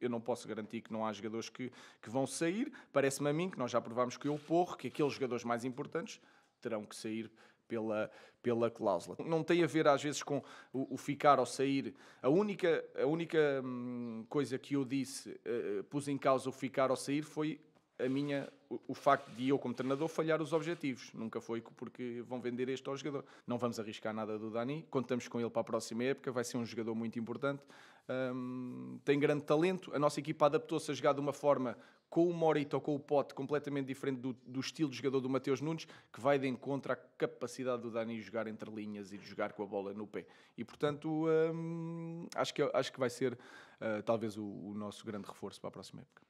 eu não posso garantir que não há jogadores que, que vão sair. Parece-me a mim que nós já provámos que o Porro, que aqueles jogadores mais importantes, terão que sair pela, pela cláusula. Não tem a ver às vezes com o, o ficar ou sair. A única, a única hum, coisa que eu disse, uh, pus em causa o ficar ou sair, foi a minha, o, o, facto de eu, como treinador, falhar os objetivos. Nunca foi porque vão vender este ao jogador. Não vamos arriscar nada do Dani, contamos com ele para a próxima época, vai ser um jogador muito importante. Um, tem grande talento. A nossa equipa adaptou-se a jogar de uma forma com o Morito ou com o Pote completamente diferente do, do estilo de jogador do Mateus Nunes, que vai de encontro à capacidade do Dani jogar entre linhas e de jogar com a bola no pé. E portanto, um, acho, que, acho que vai ser uh, talvez o, o nosso grande reforço para a próxima época.